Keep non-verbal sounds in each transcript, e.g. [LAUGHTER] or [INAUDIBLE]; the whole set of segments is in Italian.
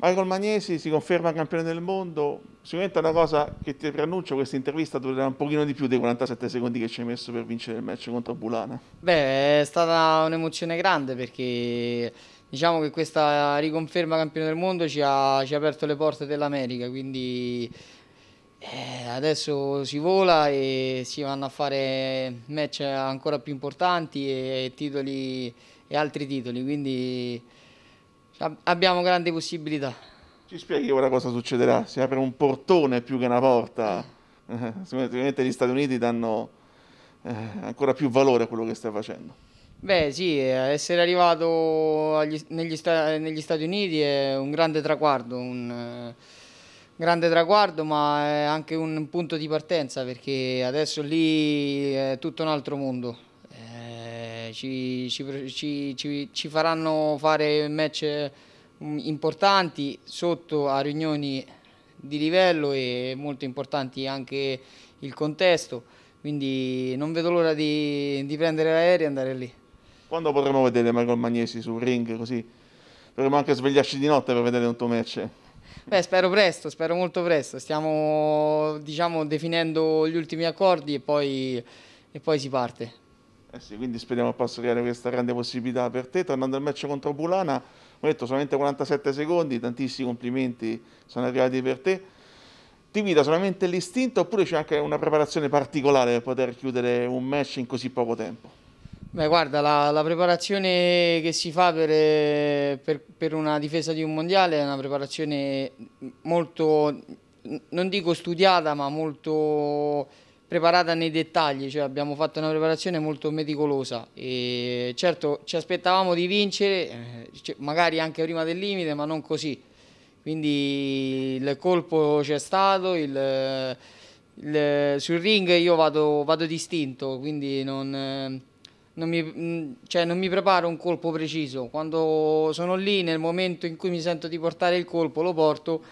Michael Magnesi si conferma campione del mondo, sicuramente è una cosa che ti preannuncio, questa intervista durerà un pochino di più dei 47 secondi che ci hai messo per vincere il match contro Bulana. Beh, è stata un'emozione grande perché diciamo che questa riconferma campione del mondo ci ha, ci ha aperto le porte dell'America, quindi eh, adesso si vola e si vanno a fare match ancora più importanti e, e titoli e altri titoli, quindi Abbiamo grandi possibilità. Ci spieghi ora cosa succederà? Si apre un portone più che una porta. Eh, [LAUGHS] sicuramente gli Stati Uniti danno eh, ancora più valore a quello che stai facendo. Beh sì, essere arrivato agli, negli, negli, Stati Uniti è un grande traguardo, un eh, grande traguardo ma è anche un punto di partenza perché adesso lì è tutto un altro mondo ci, ci, ci, ci faranno fare match mm, importanti sotto a riunioni di livello e molto importanti anche il contesto, quindi non vedo l'ora di, di prendere l'aereo e andare lì. Quando potremo vedere Michael Magnesi sul ring così? Dovremmo anche svegliarci di notte per vedere un tuo match. Beh, spero presto, spero molto presto. Stiamo, diciamo, definendo gli ultimi accordi e poi, e poi si parte. Eh sì, quindi speriamo possa creare questa grande possibilità per te. Tornando al match contro Bulana, ho detto solamente 47 secondi, tantissimi complimenti sono arrivati per te. Ti guida solamente l'istinto oppure c'è anche una preparazione particolare per poter chiudere un match in così poco tempo? Beh, guarda, la, la preparazione che si fa per, eh, per, per una difesa di un mondiale è una preparazione molto, non dico studiata, ma molto preparata nei dettagli, cioè abbiamo fatto una preparazione molto meticolosa e certo ci aspettavamo di vincere, eh, cioè magari anche prima del limite, ma non così. Quindi il colpo c'è stato, il, il, sul ring io vado, vado distinto, quindi non, non, mi, cioè non mi preparo un colpo preciso. Quando sono lì, nel momento in cui mi sento di portare il colpo, lo porto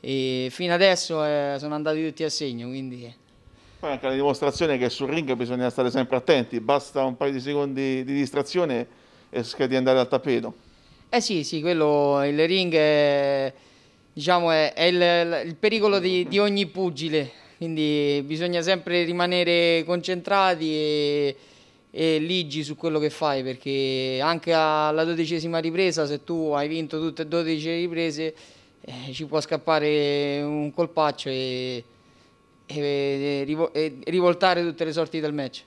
e fino adesso eh, sono andati tutti a segno. Quindi poi anche la dimostrazione che sul ring bisogna stare sempre attenti, basta un paio di secondi di distrazione e rischia di andare al tappeto. Eh sì, sì, quello, il ring è, diciamo, è, è il, il, pericolo di, di, ogni pugile, quindi bisogna sempre rimanere concentrati e, e ligi su quello che fai, perché anche alla dodicesima ripresa, se tu hai vinto tutte e dodici riprese, eh, ci può scappare un colpaccio e e, e, e rivoltare tutte le sorti del match.